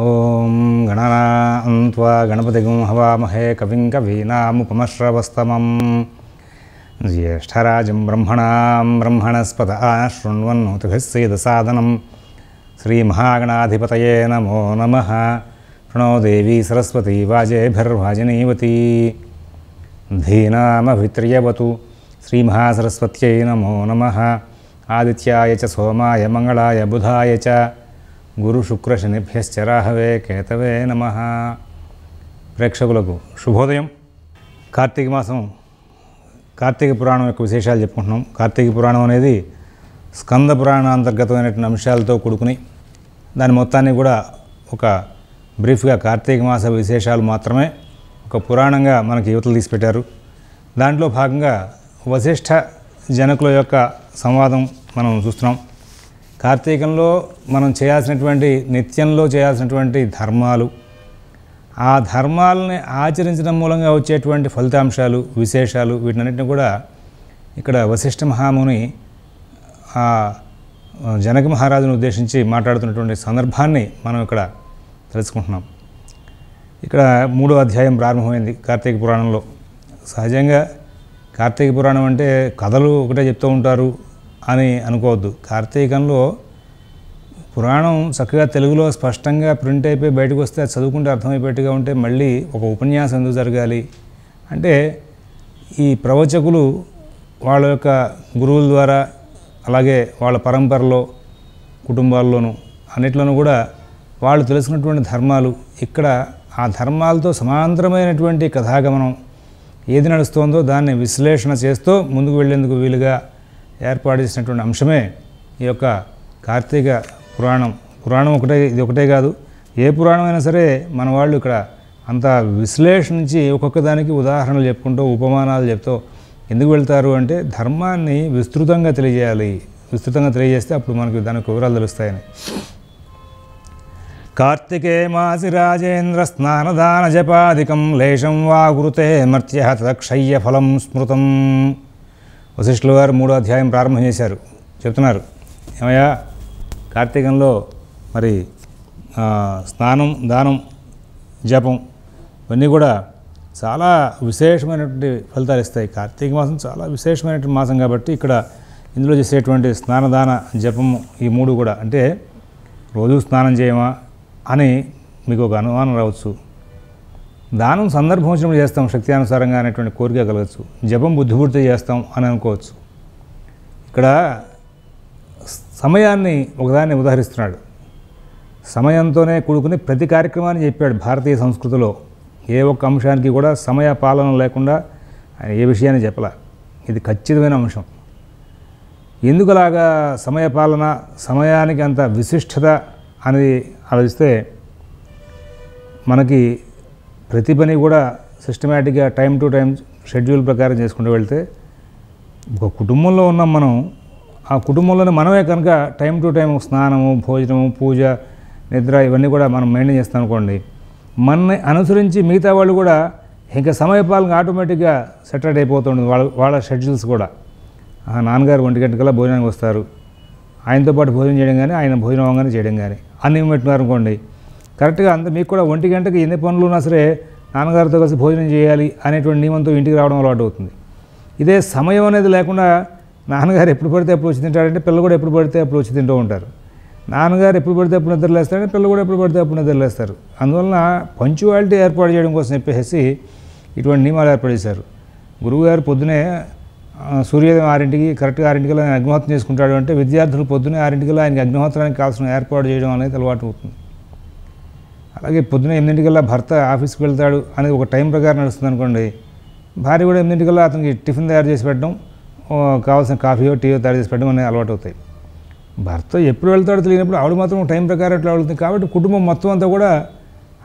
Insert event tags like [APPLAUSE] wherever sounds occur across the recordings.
ओम गणना अन्त्वा गणपतिगुं हवामहे कविं कवीनामुपमश्रवस्तमं ज्येष्ठराजं ब्रह्मणां ब्रह्मणस्पत आशृण्वन्नोतिभिस्सेदसादनं श्रीमहागणाधिपत नमो नम शुणो देवी सरस्वती वाजेभिर्वाजिनीवती धीनामभित्र्यवतु श्रीमहासरस्वत्यै नमो नम आदित्याय सोमाय मंगलाय बुधा च గురుశుక్రశనిభ్యశ్చరాహవే కేతవే నమ ప్రేక్షకులకు శుభోదయం కార్తీక మాసం కార్తీక పురాణం యొక్క విశేషాలు చెప్పుకుంటున్నాం కార్తీక పురాణం అనేది స్కంద పురాణ అంతర్గతమైనటువంటి అంశాలతో కూడుకుని దాని మొత్తాన్ని కూడా ఒక బ్రీఫ్గా కార్తీక మాస విశేషాలు మాత్రమే ఒక పురాణంగా మనకి యువతలు తీసిపెట్టారు దాంట్లో భాగంగా వశిష్ఠ జనకుల యొక్క సంవాదం మనం చూస్తున్నాం కార్తీకంలో మనం చేయాల్సినటువంటి నిత్యంలో చేయాల్సినటువంటి ధర్మాలు ఆ ధర్మాలని ఆచరించడం మూలంగా వచ్చేటువంటి ఫలితాంశాలు విశేషాలు వీటినన్నింటినీ కూడా ఇక్కడ వశిష్ఠ మహాముని ఆ జనక మహారాజును ఉద్దేశించి మాట్లాడుతున్నటువంటి సందర్భాన్ని మనం ఇక్కడ తెలుసుకుంటున్నాం ఇక్కడ మూడో అధ్యాయం ప్రారంభమైంది కార్తీక పురాణంలో సహజంగా కార్తీక పురాణం అంటే కథలు ఒకటే చెప్తూ ఉంటారు అని అనుకోవద్దు కార్తీకంలో పురాణం చక్కగా తెలుగులో స్పష్టంగా ప్రింట్ అయిపోయి బయటకు వస్తే అది చదువుకుంటే అర్థమైపోయేట్టుగా ఉంటే మళ్ళీ ఒక ఉపన్యాసం ఎందుకు జరగాలి అంటే ఈ ప్రవచకులు వాళ్ళ యొక్క గురువుల ద్వారా అలాగే వాళ్ళ పరంపరలో కుటుంబాల్లోనూ అన్నిట్లోనూ కూడా వాళ్ళు తెలుసుకున్నటువంటి ధర్మాలు ఇక్కడ ఆ ధర్మాలతో సమాంతరమైనటువంటి కథాగమనం ఏది నడుస్తోందో దాన్ని విశ్లేషణ చేస్తూ ముందుకు వెళ్లేందుకు వీలుగా ఏర్పాటు చేసినటువంటి అంశమే ఈ యొక్క కార్తీక పురాణం పురాణం ఒకటే ఇది ఒకటే కాదు ఏ పురాణమైనా సరే మన వాళ్ళు ఇక్కడ అంత విశ్లేషించి ఒక్కొక్క దానికి ఉదాహరణలు చెప్పుకుంటూ ఉపమానాలు చెప్తూ ఎందుకు వెళ్తారు అంటే ధర్మాన్ని విస్తృతంగా తెలియజేయాలి విస్తృతంగా తెలియజేస్తే అప్పుడు మనకి దానికి వివరాలు తెలుస్తాయని కార్తికే మాసి రాజేంద్ర స్నానదాన జపాదికం లేశం వా గురుతే మర్త్య తక్షయ్య ఫలం స్మృతం వశిష్ఠులు గారు మూడో అధ్యాయం ప్రారంభం చేశారు చెప్తున్నారు ఏమయ్యా కార్తీకంలో మరి స్నానం దానం జపం ఇవన్నీ కూడా చాలా విశేషమైనటువంటి ఫలితాలు ఇస్తాయి కార్తీక మాసం చాలా విశేషమైనటువంటి మాసం కాబట్టి ఇక్కడ ఇందులో చేసేటువంటి స్నానదాన జపము ఈ మూడు కూడా అంటే రోజు స్నానం చేయమా అని మీకు ఒక అనుమానం రావచ్చు దానం సందర్భం వచ్చినప్పుడు చేస్తాం శక్తి అనుసారంగా అనేటువంటి కోరిక కలగచ్చు జపం బుద్ధిపూర్తి చేస్తాం అని అనుకోవచ్చు ఇక్కడ సమయాన్ని ఒకదాన్ని ఉదాహరిస్తున్నాడు సమయంతోనే కూడుకుని ప్రతి కార్యక్రమాన్ని చెప్పాడు భారతీయ సంస్కృతిలో ఏ ఒక్క అంశానికి కూడా సమయ పాలన లేకుండా ఆయన ఏ విషయాన్ని చెప్పలా ఇది ఖచ్చితమైన అంశం ఎందుకులాగా సమయ పాలన సమయానికి అంత విశిష్టత అనేది ఆలోచిస్తే మనకి ప్రతి పని కూడా సిస్టమేటిక్గా టైం టు టైం షెడ్యూల్ ప్రకారం చేసుకుంటూ వెళ్తే ఒక కుటుంబంలో ఉన్నాం మనం ఆ కుటుంబంలోనే మనమే కనుక టైం టు టైం స్నానము భోజనము పూజ నిద్ర ఇవన్నీ కూడా మనం మెయింటైన్ చేస్తాం అనుకోండి మనని అనుసరించి మిగతా వాళ్ళు కూడా ఇంకా సమయపాలన ఆటోమేటిక్గా సెటరేట్ అయిపోతుంది వాళ్ళ వాళ్ళ షెడ్యూల్స్ కూడా ఆ నాన్నగారు ఒంటి గంటకల్లా భోజనానికి వస్తారు ఆయనతో పాటు భోజనం చేయడం కానీ ఆయన భోజనం అవ్వగానే చేయడం కానీ అన్ని పెట్టుకున్నారు అనుకోండి కరెక్ట్గా అంత మీకు కూడా ఒంటి గంటకి ఎన్ని పనులు ఉన్నా సరే నాన్నగారితో కలిసి భోజనం చేయాలి అనేటువంటి నియమంతో ఇంటికి రావడం అలవాటు అవుతుంది ఇదే సమయం అనేది లేకుండా నాన్నగారు ఎప్పుడు పడితే అప్పుడు వచ్చి తింటాడంటే పిల్లలు కూడా ఎప్పుడు పడితే అప్పుడు వచ్చి తింటూ ఉంటారు నాన్నగారు ఎప్పుడు పడితే అప్పుడు నిద్రలేస్తారంటే పిల్లలు కూడా ఎప్పుడు పడితే అప్పుడు నిద్రలేస్తారు అందువలన పంచువాలిటీ ఏర్పాటు చేయడం కోసం చెప్పేసి ఇటువంటి నియమాలు ఏర్పాటు చేశారు గురువుగారు పొద్దునే సూర్యోదయం ఆరింటికి కరెక్ట్గా ఆరింటికల్లా ఆయన అగ్నిహోత్రం చేసుకుంటాడు అంటే విద్యార్థులు పొద్దునే ఆరింటికల్లా ఆయనకి అగ్నిహోత్రానికి కావాల్సిన ఏర్పాటు చేయడం అనేది అలవాటు అవుతుంది అలాగే పొద్దున ఎనిమిదింటికల్లా భర్త ఆఫీస్కి వెళ్తాడు అనేది ఒక టైం ప్రకారం నడుస్తుంది అనుకోండి భార్య కూడా ఎనిమిదింటికల్లా అతనికి టిఫిన్ తయారు చేసి పెట్టడం కావాల్సిన కాఫీయో టీయో తయారు చేసి పెట్టడం అనేది అలవాటు అవుతాయి భర్త ఎప్పుడు వెళ్తాడో తెలియనప్పుడు ఆవిడ మాత్రం టైం ప్రకారం ఎట్లా వెళ్తుంది కాబట్టి కుటుంబం మొత్తం అంతా కూడా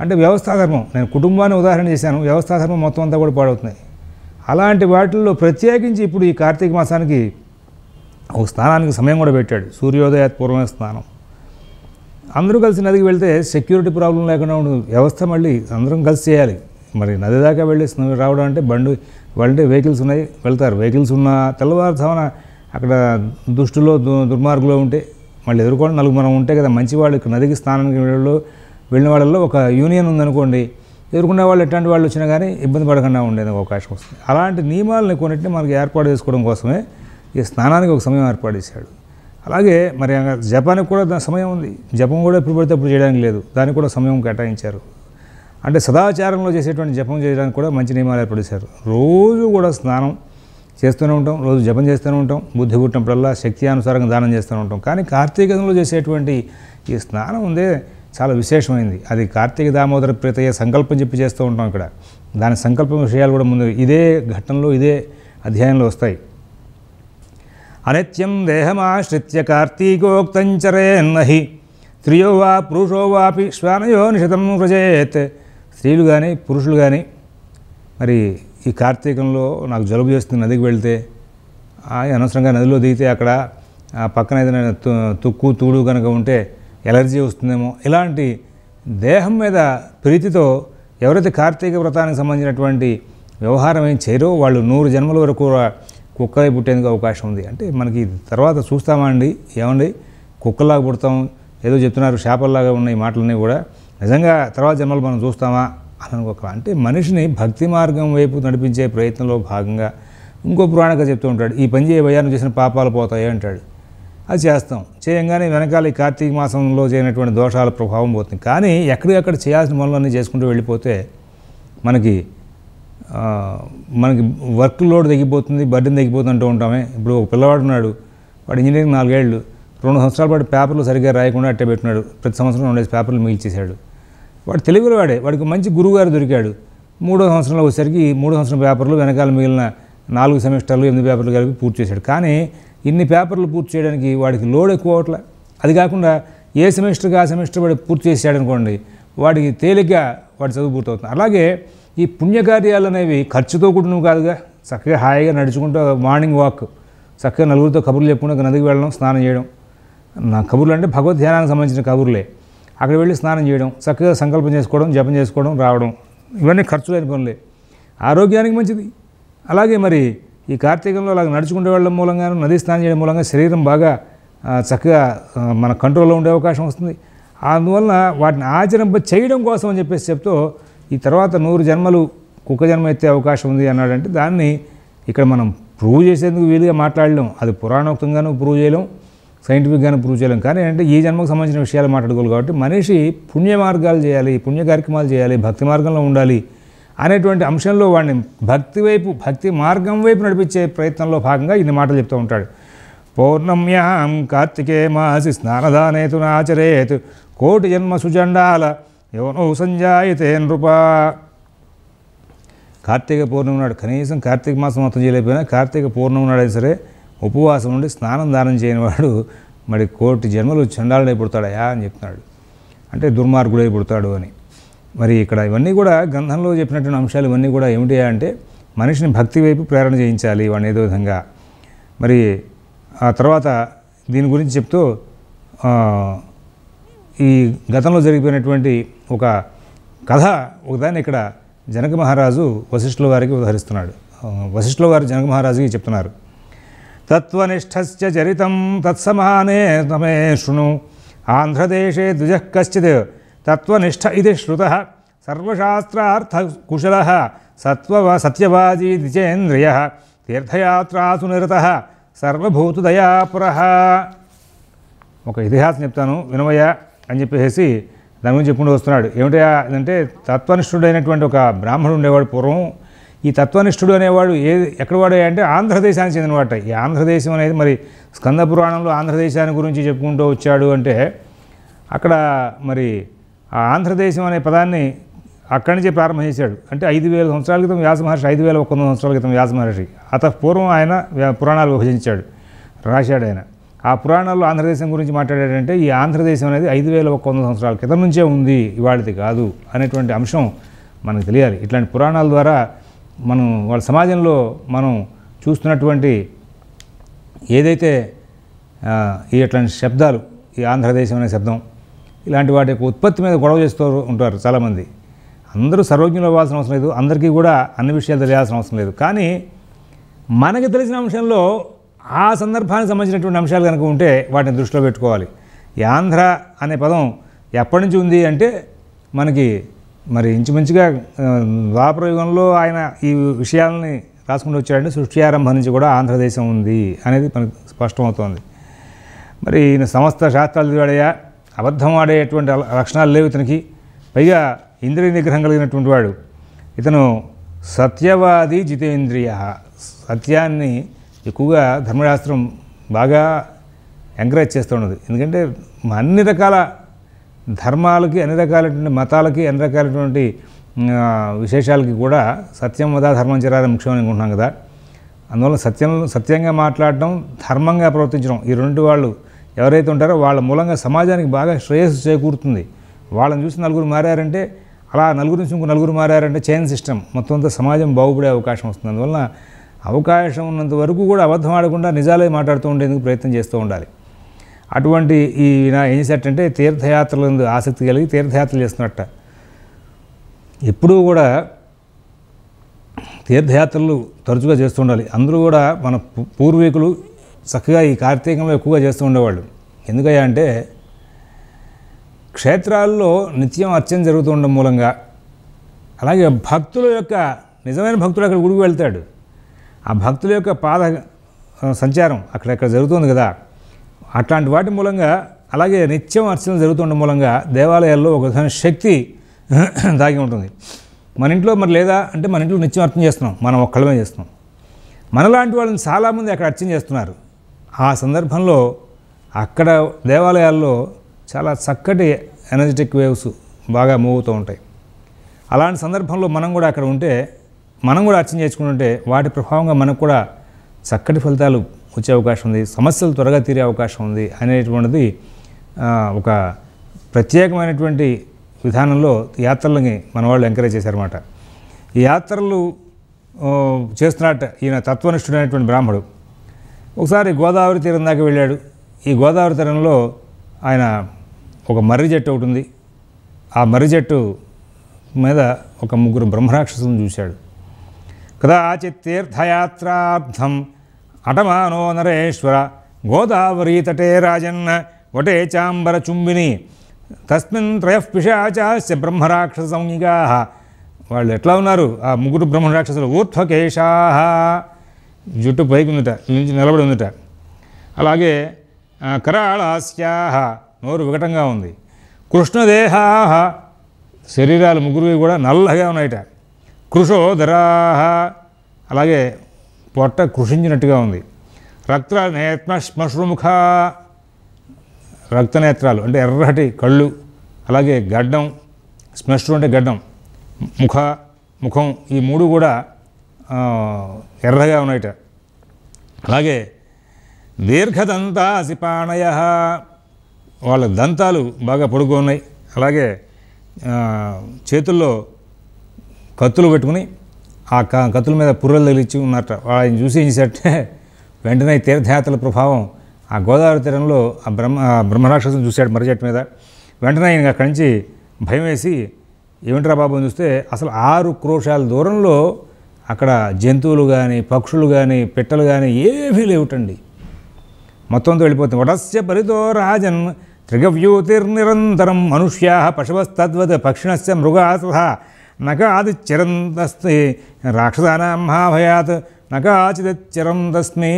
అంటే వ్యవస్థాధర్మం నేను కుటుంబాన్ని ఉదాహరణ చేశాను వ్యవస్థాధర్మం మొత్తం అంతా కూడా పాడవుతున్నాయి అలాంటి వాటిల్లో ప్రత్యేకించి ఇప్పుడు ఈ కార్తీక మాసానికి ఒక స్నానానికి సమయం కూడా పెట్టాడు సూర్యోదయ పూర్వమైన స్నానం అందరూ కలిసి నదికి వెళ్తే సెక్యూరిటీ ప్రాబ్లం లేకుండా ఉండదు వ్యవస్థ మళ్ళీ అందరం కలిసి చేయాలి మరి నది దాకా వెళ్ళి రావడం అంటే బండి వాళ్ళంటే వెహికల్స్ ఉన్నాయి వెళ్తారు వెహికల్స్ ఉన్న తెల్లవారుజామున అక్కడ దుష్టులో దుర్మార్గులో ఉంటే మళ్ళీ ఎదుర్కోవడం నలుగు మనం ఉంటే కదా మంచి వాళ్ళు నదికి స్నానానికి వెళ్ళు వెళ్ళిన వాళ్ళల్లో ఒక యూనియన్ ఉందనుకోండి ఎదుర్కొనే వాళ్ళు ఎట్లాంటి వాళ్ళు వచ్చినా కానీ ఇబ్బంది పడకుండా ఉండేది అవకాశం వస్తుంది అలాంటి నియమాలని కొన్నింటిని మనకి ఏర్పాటు చేసుకోవడం కోసమే ఈ స్నానానికి ఒక సమయం ఏర్పాటు చేశాడు అలాగే మరి జపానికి కూడా సమయం ఉంది జపం కూడా ఎప్పుడు పడితే అప్పుడు చేయడానికి లేదు దానికి కూడా సమయం కేటాయించారు అంటే సదాచారంలో చేసేటువంటి జపం చేయడానికి కూడా మంచి నియమాలు ఏర్పడేశారు రోజు కూడా స్నానం చేస్తూనే ఉంటాం రోజు జపం చేస్తూనే ఉంటాం బుద్ధి పుట్టినప్పుడల్లా శక్తి అనుసారంగా దానం చేస్తూనే ఉంటాం కానీ కార్తీకంలో చేసేటువంటి ఈ స్నానం ఉందే చాలా విశేషమైంది అది కార్తీక దామోదర ప్రీతయ్య సంకల్పం చెప్పి చేస్తూ ఉంటాం ఇక్కడ దాని సంకల్పం విషయాలు కూడా ముందు ఇదే ఘట్టంలో ఇదే అధ్యాయంలో వస్తాయి అనిత్యం దేహమాశ్రిత్య కార్తీకోక్తంచరేన్నహి స్త్రీయో వా పురుషో వాపి శ్వానయో నిషితం వ్రజేత్ స్త్రీలు కానీ పురుషులు కానీ మరి ఈ కార్తీకంలో నాకు జలుబు చేస్తుంది నదికి వెళ్తే అనవసరంగా నదిలో దిగితే అక్కడ పక్కన ఏదైనా తుక్కు తూడు కనుక ఉంటే ఎలర్జీ వస్తుందేమో ఇలాంటి దేహం మీద ప్రీతితో ఎవరైతే కార్తీక వ్రతానికి సంబంధించినటువంటి వ్యవహారం ఏం చేయరో వాళ్ళు నూరు జన్మల వరకు కూడా కుక్కలే పుట్టేందుకు అవకాశం ఉంది అంటే మనకి తర్వాత చూస్తామండి ఏమండి కుక్కలాగా పుడతాం ఏదో చెప్తున్నారు చేపల్లాగా ఉన్న ఈ మాటలన్నీ కూడా నిజంగా తర్వాత జన్మలు మనం చూస్తామా అని ఒక అంటే మనిషిని భక్తి మార్గం వైపు నడిపించే ప్రయత్నంలో భాగంగా ఇంకో పురాణంగా చెప్తూ ఉంటాడు ఈ పని చేయ భయాన్ని చేసిన పాపాలు పోతాయి అంటాడు అది చేస్తాం చేయంగానే వెనకాల ఈ కార్తీక మాసంలో చేయనటువంటి దోషాల ప్రభావం పోతుంది కానీ ఎక్కడికక్కడ చేయాల్సిన మనలన్నీ చేసుకుంటూ వెళ్ళిపోతే మనకి మనకి వర్క్ లోడ్ తగ్గిపోతుంది బర్డెన్ తగ్గిపోతుంది అంటూ ఉంటామే ఇప్పుడు ఒక పిల్లవాడు ఉన్నాడు వాడు ఇంజనీరింగ్ నాలుగేళ్ళు రెండు సంవత్సరాల పాటు పేపర్లు సరిగ్గా రాయకుండా అట్టే పెట్టినాడు ప్రతి సంవత్సరం రెండు పేపర్లు మిగిల్చేశాడు వాడు తెలుగులో వాడే వాడికి మంచి గురువుగారు దొరికాడు మూడో సంవత్సరంలో వచ్చేసరికి మూడో సంవత్సరం పేపర్లు వెనకాల మిగిలిన నాలుగు సెమిస్టర్లు ఎనిమిది పేపర్లు కలిపి పూర్తి చేశాడు కానీ ఇన్ని పేపర్లు పూర్తి చేయడానికి వాడికి లోడ్ ఎక్కువ అవట్లే అది కాకుండా ఏ సెమిస్టర్కి ఆ సెమిస్టర్ వాడు పూర్తి చేశాడు అనుకోండి వాడికి తేలిగ్గా వాడి చదువు పూర్తవుతుంది అలాగే ఈ పుణ్యకార్యాలు అనేవి ఖర్చుతో కూడినవి కాదుగా చక్కగా హాయిగా నడుచుకుంటూ మార్నింగ్ వాక్ చక్కగా నలుగురితో కబుర్లు చెప్పుకుంటూ నదికి వెళ్ళడం స్నానం చేయడం నా కబుర్లు అంటే భగవద్ ధ్యానానికి సంబంధించిన కబుర్లే అక్కడ వెళ్ళి స్నానం చేయడం చక్కగా సంకల్పం చేసుకోవడం జపం చేసుకోవడం రావడం ఇవన్నీ ఖర్చు లేని పనులే ఆరోగ్యానికి మంచిది అలాగే మరి ఈ కార్తీకంలో అలా నడుచుకుంటూ వెళ్ళడం మూలంగా నది స్నానం చేయడం మూలంగా శరీరం బాగా చక్కగా మన కంట్రోల్లో ఉండే అవకాశం వస్తుంది అందువలన వాటిని ఆచరింప చేయడం కోసం అని చెప్పేసి చెప్తూ ఈ తర్వాత నూరు జన్మలు కుక్క జన్మ ఎత్తే అవకాశం ఉంది అన్నాడంటే దాన్ని ఇక్కడ మనం ప్రూవ్ చేసేందుకు వీలుగా మాట్లాడలేం అది పురాణోక్తంగానూ ప్రూవ్ చేయలేం సైంటిఫిక్గానూ ప్రూవ్ చేయలేం కానీ అంటే ఈ జన్మకు సంబంధించిన విషయాలు మాట్లాడుకోవాలి కాబట్టి మనిషి పుణ్య మార్గాలు చేయాలి పుణ్య కార్యక్రమాలు చేయాలి భక్తి మార్గంలో ఉండాలి అనేటువంటి అంశంలో వాడిని భక్తి వైపు భక్తి మార్గం వైపు నడిపించే ప్రయత్నంలో భాగంగా ఇన్ని మాటలు చెప్తూ ఉంటాడు పౌర్ణమ్యాం కార్తికే మాసి స్నానదానేతు ఆచరేతు కోటి జన్మ సుజండాల ఏమనో సంజాయితే నృపా కార్తీక పూర్ణిమ నాడు కనీసం కార్తీక మాసం మొత్తం చేయలేకపోయినా కార్తీక పూర్ణిమ నాడైనా సరే ఉపవాసం నుండి స్నానం దానం చేయని వాడు మరి కోటి జన్మలు చండాలని అయిపోతాడయా అని చెప్తున్నాడు అంటే దుర్మార్గుడు పుడతాడు అని మరి ఇక్కడ ఇవన్నీ కూడా గ్రంథంలో చెప్పినటువంటి అంశాలు ఇవన్నీ కూడా ఏమిటి అంటే మనిషిని భక్తి వైపు ప్రేరణ చేయించాలి వాడిని ఏదో విధంగా మరి ఆ తర్వాత దీని గురించి చెప్తూ ఈ గతంలో జరిగిపోయినటువంటి ఒక కథ ఒకదాన్ని ఇక్కడ జనక మహారాజు వశిష్ఠుల వారికి ఉదహరిస్తున్నాడు వశిష్ఠుల వారు జనక మహారాజుకి చెప్తున్నారు తత్వనిష్ఠస్య చరితం తత్సమానే తమే శృణు ఆంధ్రదేశే ద్విజః కశ్చిత్ తత్వనిష్ట ఇది శ్రుత సర్వశాస్త్రార్థ కుశల సత్వ సత్యవాదీ ద్విజేంద్రియ తీర్థయాత్రాసు నిరత సర్వభూతుదయాపుర ఒక ఇతిహాసం చెప్తాను వినవయ అని చెప్పేసి రమ్యం చెప్పుకుంటూ వస్తున్నాడు ఏమిటా అంటే అయినటువంటి ఒక బ్రాహ్మణుడు ఉండేవాడు పూర్వం ఈ తత్వనిష్ఠుడు అనేవాడు ఏ ఎక్కడవాడు అంటే ఆంధ్రదేశానికి చెందినవాట ఈ ఆంధ్రదేశం అనేది మరి స్కంద పురాణంలో ఆంధ్రదేశాన్ని గురించి చెప్పుకుంటూ వచ్చాడు అంటే అక్కడ మరి ఆ ఆంధ్రదేశం అనే పదాన్ని అక్కడి నుంచే ప్రారంభం చేశాడు అంటే ఐదు వేల సంవత్సరాల క్రితం వ్యాస మహర్షి ఐదు వేల ఒక్క సంవత్సరాల క్రితం వ్యాస మహర్షి అత పూర్వం ఆయన పురాణాలు విభజించాడు రాశాడు ఆయన ఆ పురాణాల్లో ఆంధ్రదేశం గురించి మాట్లాడాడంటే ఈ ఆంధ్రదేశం అనేది ఐదు వేల ఒక వంద సంవత్సరాల క్రితం నుంచే ఉంది ఇవాళది కాదు అనేటువంటి అంశం మనకు తెలియాలి ఇట్లాంటి పురాణాల ద్వారా మనం వాళ్ళ సమాజంలో మనం చూస్తున్నటువంటి ఏదైతే ఈ అట్లాంటి శబ్దాలు ఈ ఆంధ్రదేశం అనే శబ్దం ఇలాంటి వాటి యొక్క ఉత్పత్తి మీద గొడవ చేస్తూ ఉంటారు చాలామంది అందరూ సర్వజ్ఞులు అవ్వాల్సిన అవసరం లేదు అందరికీ కూడా అన్ని విషయాలు తెలియాల్సిన అవసరం లేదు కానీ మనకి తెలిసిన అంశంలో ఆ సందర్భానికి సంబంధించినటువంటి అంశాలు కనుక ఉంటే వాటిని దృష్టిలో పెట్టుకోవాలి ఆంధ్ర అనే పదం ఎప్పటి నుంచి ఉంది అంటే మనకి మరి ఇంచుమించుగా ద్వాపర ఆయన ఈ విషయాలని రాసుకుంటూ వచ్చాడంటే ఆరంభం నుంచి కూడా ఆంధ్రదేశం ఉంది అనేది మనకు స్పష్టమవుతోంది మరి ఈయన సమస్త శాస్త్రాలు దివాడయ్యా అబద్ధం ఆడేటువంటి లక్షణాలు లేవు ఇతనికి పైగా ఇంద్రియ నిగ్రహం కలిగినటువంటి వాడు ఇతను సత్యవాది జితేంద్రియ సత్యాన్ని ఎక్కువగా ధర్మశాస్త్రం బాగా ఎంకరేజ్ చేస్తూ ఉన్నది ఎందుకంటే అన్ని రకాల ధర్మాలకి అన్ని రకాలైనటువంటి మతాలకి అన్ని రకాలైనటువంటి విశేషాలకి కూడా సత్యం వదా ధర్మం చేరాలని ముఖ్యమని అనుకుంటున్నాం కదా అందువల్ల సత్యం సత్యంగా మాట్లాడటం ధర్మంగా ప్రవర్తించడం ఈ రెండు వాళ్ళు ఎవరైతే ఉంటారో వాళ్ళ మూలంగా సమాజానికి బాగా శ్రేయస్సు చేకూరుతుంది వాళ్ళని చూసి నలుగురు మారారంటే అలా నలుగురు నుంచి ఇంకో నలుగురు మారారంటే చైన్ సిస్టమ్ మొత్తం అంతా సమాజం బాగుపడే అవకాశం వస్తుంది అందువల్ల అవకాశం ఉన్నంత వరకు కూడా అబద్ధం ఆడకుండా నిజాలే మాట్లాడుతూ ఉండేందుకు ప్రయత్నం చేస్తూ ఉండాలి అటువంటి ఈ నా ఏం చేసేటంటే తీర్థయాత్రలందు ఆసక్తి కలిగి తీర్థయాత్రలు చేస్తున్నట్ట ఎప్పుడూ కూడా తీర్థయాత్రలు తరచుగా చేస్తూ ఉండాలి అందరూ కూడా మన పూర్వీకులు చక్కగా ఈ కార్తీకంలో ఎక్కువగా చేస్తూ ఉండేవాళ్ళు ఎందుకయ్యా అంటే క్షేత్రాల్లో నిత్యం అర్చన జరుగుతూ ఉండడం మూలంగా అలాగే భక్తుల యొక్క నిజమైన భక్తుడు అక్కడ గుడికి వెళ్తాడు ఆ భక్తుల యొక్క పాద సంచారం అక్కడక్కడ జరుగుతుంది కదా అట్లాంటి వాటి మూలంగా అలాగే నిత్యం అర్చన జరుగుతుండడం మూలంగా దేవాలయాల్లో ఒక విధమైన శక్తి [CLEARS THROAT] దాగి ఉంటుంది మన ఇంట్లో మరి లేదా అంటే మన ఇంట్లో నిత్యం అర్చన చేస్తున్నాం మనం ఒక్కళ్ళమే చేస్తున్నాం మనలాంటి వాళ్ళని చాలామంది అక్కడ అర్చన చేస్తున్నారు ఆ సందర్భంలో అక్కడ దేవాలయాల్లో చాలా చక్కటి ఎనర్జెటిక్ వేవ్స్ బాగా మూవ్ అవుతూ ఉంటాయి అలాంటి సందర్భంలో మనం కూడా అక్కడ ఉంటే మనం కూడా అర్థం చేసుకుంటుంటే వాటి ప్రభావంగా మనకు కూడా చక్కటి ఫలితాలు వచ్చే అవకాశం ఉంది సమస్యలు త్వరగా తీరే అవకాశం ఉంది అనేటువంటిది ఒక ప్రత్యేకమైనటువంటి విధానంలో యాత్రలని మన వాళ్ళు ఎంకరేజ్ చేశారన్నమాట ఈ యాత్రలు చేస్తున్నట్ట ఈయన తత్వనిష్ఠుడైనటువంటి బ్రాహ్మడు ఒకసారి గోదావరి తీరం దాకా వెళ్ళాడు ఈ గోదావరి తీరంలో ఆయన ఒక మర్రి జట్టు ఒకటి ఉంది ఆ మర్రి జట్టు మీద ఒక ముగ్గురు బ్రహ్మరాక్షసులను చూశాడు కదాచిత్ తీర్థయాత్రాబ్ధం అటమానో నరేశ్వర గోదావరీతటే రాజన్న వటే చాంబరచుంబిని తస్మిన్ త్రయ పిశాచాస్య బ్రహ్మరాక్షస సంజ్ఞా వాళ్ళు ఎట్లా ఉన్నారు ఆ ముగ్గురు రాక్షసులు ఊర్ధ్వకేశా జుట్టు పైకి ఉందిట నుంచి నిలబడి ఉందిట అలాగే కరాళాస్యా నోరు వికటంగా ఉంది కృష్ణదేహా శరీరాలు ముగ్గురు కూడా నల్లగా ఉన్నాయిట కృషోదరాహ అలాగే పొట్ట కృషించినట్టుగా ఉంది రక్త నేత్ర శ్మశ్రుముఖ రక్తనేత్రాలు అంటే ఎర్రటి కళ్ళు అలాగే గడ్డం శ్మశ్రు అంటే గడ్డం ముఖ ముఖం ఈ మూడు కూడా ఎర్రగా ఉన్నాయట అలాగే దీర్ఘదంతాసిపాణయ వాళ్ళ దంతాలు బాగా పొడుగు ఉన్నాయి అలాగే చేతుల్లో కత్తులు పెట్టుకుని ఆ కత్తుల మీద పుర్రలు తగిలిచ్చి ఉన్నట్ట వాళ్ళని చూసి ఏం చేశారంటే [LAUGHS] వెంటనే తీర్థయాత్రల ప్రభావం ఆ గోదావరి తీరంలో ఆ బ్రహ్మ బ్రహ్మరాక్షసుని చూశాడు మర్రిచెట్టు మీద వెంటనే ఆయన అక్కడి నుంచి భయం వేసి ఏమిట్రా బాబు అని చూస్తే అసలు ఆరు క్రోషాల దూరంలో అక్కడ జంతువులు కానీ పక్షులు కానీ పిట్టలు కానీ ఏమీ లేవుటండి మొత్తంతో వెళ్ళిపోతుంది వటస్య పరితో రాజన్ త్రిగవ్యూతిర్నిరంతరం మనుష్యా పశువస్తద్వత్ పక్షిణస్య మృగాసహ నకాదిచ్చిరంతస్తి రాక్షసానా మహాభయాత్ నకాచిదచ్చిరంతస్మి